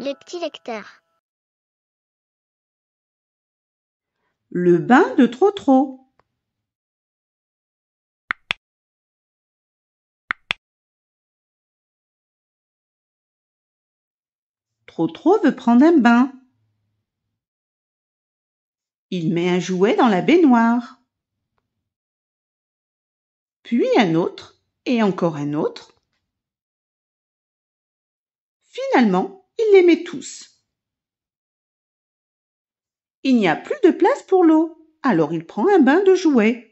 Les petits lecteurs. Le bain de Trotro. Trotro veut prendre un bain. Il met un jouet dans la baignoire. Puis un autre et encore un autre. Finalement, il les met tous. Il n'y a plus de place pour l'eau, alors il prend un bain de jouets.